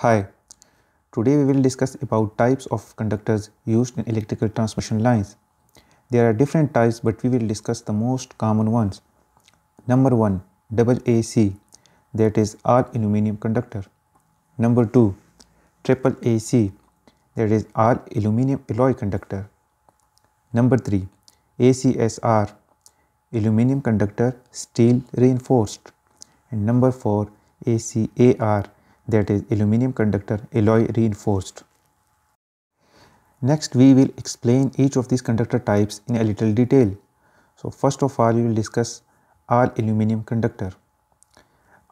Hi, today we will discuss about types of conductors used in electrical transmission lines. There are different types but we will discuss the most common ones. Number 1 double AC, that is all aluminum conductor. Number 2 triple AC that is all aluminum alloy conductor. Number 3 ACSR aluminum conductor steel reinforced and number 4 ACAR that is aluminum conductor alloy reinforced. Next we will explain each of these conductor types in a little detail. So first of all we will discuss all aluminum conductor.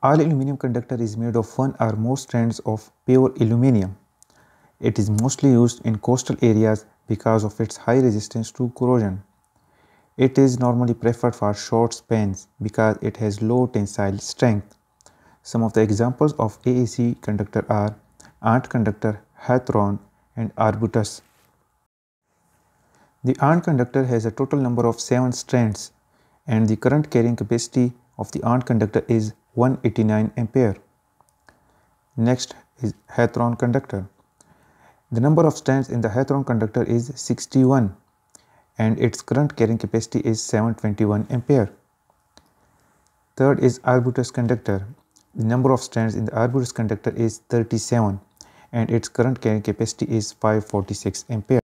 All aluminum conductor is made of one or more strands of pure aluminum. It is mostly used in coastal areas because of its high resistance to corrosion. It is normally preferred for short spans because it has low tensile strength. Some of the examples of AAC conductor are ANT conductor, Hathron and Arbutus. The ANT conductor has a total number of 7 strands and the current carrying capacity of the ANT conductor is 189 ampere. Next is Hathron conductor. The number of strands in the Hathron conductor is 61 and its current carrying capacity is 721 ampere. Third is Arbutus conductor. The number of strands in the Arborus conductor is 37 and its current carrying capacity is 546 ampere.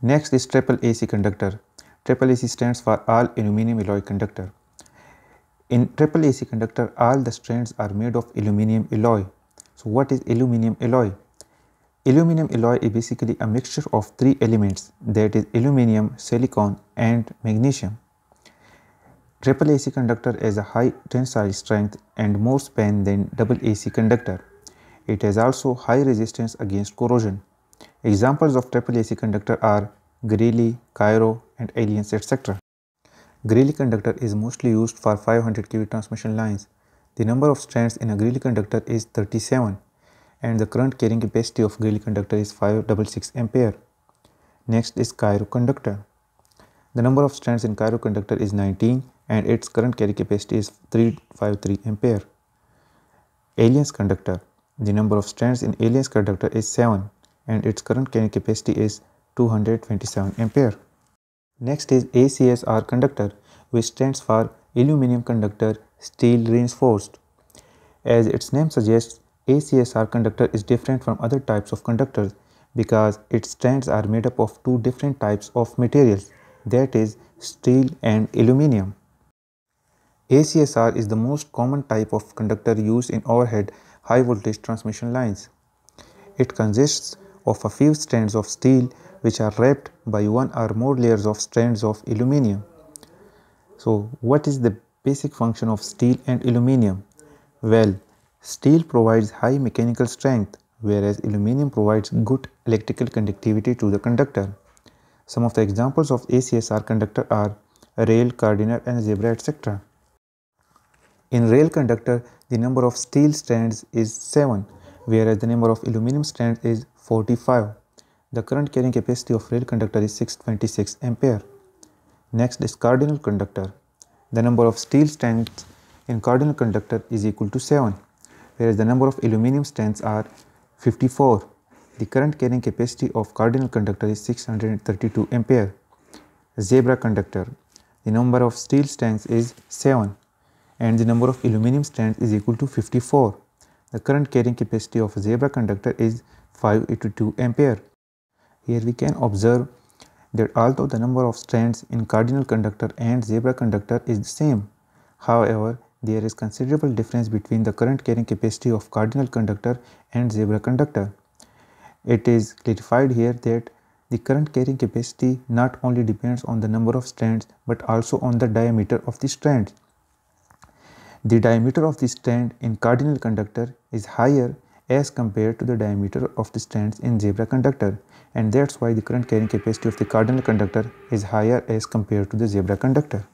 Next is triple AC conductor. Triple AC stands for all aluminum alloy conductor. In triple AC conductor, all the strands are made of aluminum alloy. So what is aluminum alloy? Aluminum alloy is basically a mixture of three elements that is aluminum, silicon and magnesium. Triple AC conductor has a high tensile strength and more span than double AC conductor. It has also high resistance against corrosion. Examples of triple AC conductor are Greeley, Cairo and Alliance etc. Greeley conductor is mostly used for 500 kV transmission lines. The number of strands in a Greeley conductor is 37 and the current carrying capacity of Greeley conductor is 566 ampere. Next is Cairo conductor. The number of strands in Cairo conductor is 19 and its current carry capacity is 353 ampere. Alien's conductor. The number of strands in Alien's conductor is 7 and its current carrying capacity is 227 ampere. Next is ACSR conductor which stands for aluminum conductor steel reinforced. As its name suggests, ACSR conductor is different from other types of conductors because its strands are made up of two different types of materials that is steel and aluminum. ACSR is the most common type of conductor used in overhead high voltage transmission lines. It consists of a few strands of steel which are wrapped by one or more layers of strands of aluminium. So, what is the basic function of steel and aluminium? Well, steel provides high mechanical strength whereas aluminium provides good electrical conductivity to the conductor. Some of the examples of ACSR conductor are rail, cardinal, and zebra etc. In rail conductor, the number of steel strands is 7, whereas the number of aluminum strands is 45. The current carrying capacity of rail conductor is 626 ampere. Next is cardinal conductor. The number of steel strands in cardinal conductor is equal to 7, whereas the number of aluminum strands are 54. The current carrying capacity of cardinal conductor is 632 ampere. Zebra conductor. The number of steel strands is 7 and the number of aluminum strands is equal to 54. The current carrying capacity of a zebra conductor is 582 ampere. Here we can observe that although the number of strands in cardinal conductor and zebra conductor is the same, however, there is considerable difference between the current carrying capacity of cardinal conductor and zebra conductor. It is clarified here that the current carrying capacity not only depends on the number of strands but also on the diameter of the strands. The diameter of the strand in cardinal conductor is higher as compared to the diameter of the strands in zebra conductor and that's why the current carrying capacity of the cardinal conductor is higher as compared to the zebra conductor.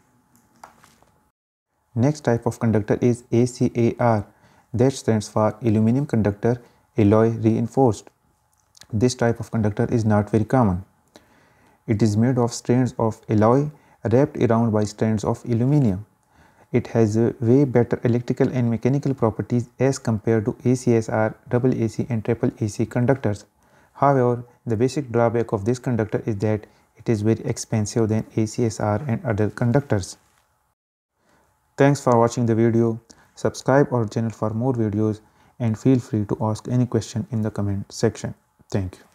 Next type of conductor is ACAR that stands for aluminum conductor alloy reinforced. This type of conductor is not very common. It is made of strands of alloy wrapped around by strands of aluminum. It has way better electrical and mechanical properties as compared to ACSR, AAC and AAAC conductors. However, the basic drawback of this conductor is that it is very expensive than ACSR and other conductors. Thanks for watching the video. Subscribe our channel for more videos and feel free to ask any question in the comment section. Thank you.